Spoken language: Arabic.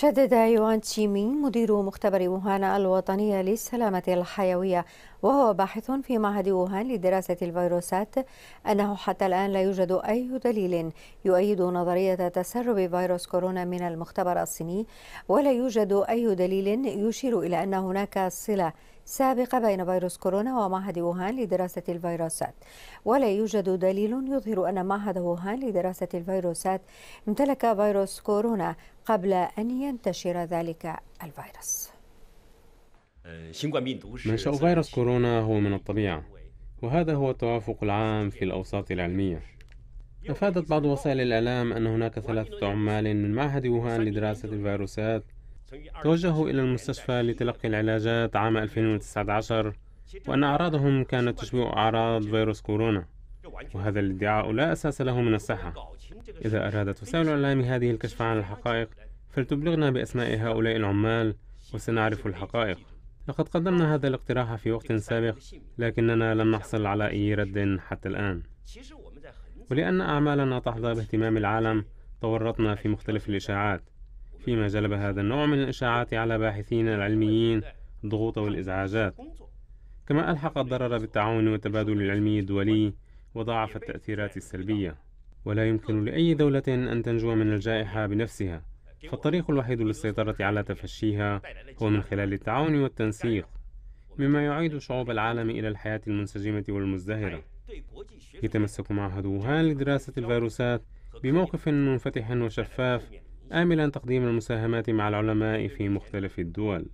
شدد يوان تشيمين مدير مختبر ووهان الوطنية للسلامة الحيوية وهو باحث في معهد ووهان لدراسة الفيروسات أنه حتى الآن لا يوجد أي دليل يؤيد نظرية تسرب فيروس كورونا من المختبر الصيني ولا يوجد أي دليل يشير إلى أن هناك صلة سابقة بين فيروس كورونا ومعهد ووهان لدراسة الفيروسات ولا يوجد دليل يظهر أن معهد ووهان لدراسة الفيروسات امتلك فيروس كورونا قبل أن ينتشر ذلك الفيروس منشأ فيروس كورونا هو من الطبيعة وهذا هو التوافق العام في الأوساط العلمية أفادت بعض وسائل الإعلام أن هناك ثلاثة عمال من معهد ووهان لدراسة الفيروسات توجهوا إلى المستشفى لتلقي العلاجات عام 2019 وأن أعراضهم كانت تشبه أعراض فيروس كورونا وهذا الادعاء لا أساس له من الصحة إذا أرادت وسائل الإعلام هذه الكشف عن الحقائق فلتبلغنا بأسماء هؤلاء العمال وسنعرف الحقائق لقد قدمنا هذا الاقتراح في وقت سابق لكننا لم نحصل على أي رد حتى الآن ولأن أعمالنا تحظى باهتمام العالم تورطنا في مختلف الإشاعات فيما جلب هذا النوع من الإشاعات على باحثين العلميين الضغوط والإزعاجات كما ألحق الضرر بالتعاون والتبادل العلمي الدولي وضاعف التأثيرات السلبية ولا يمكن لأي دولة أن تنجو من الجائحة بنفسها فالطريق الوحيد للسيطرة على تفشيها هو من خلال التعاون والتنسيق مما يعيد شعوب العالم إلى الحياة المنسجمة والمزدهرة يتمسك معهد ووهان لدراسة الفيروسات بموقف منفتح وشفاف آملا تقديم المساهمات مع العلماء في مختلف الدول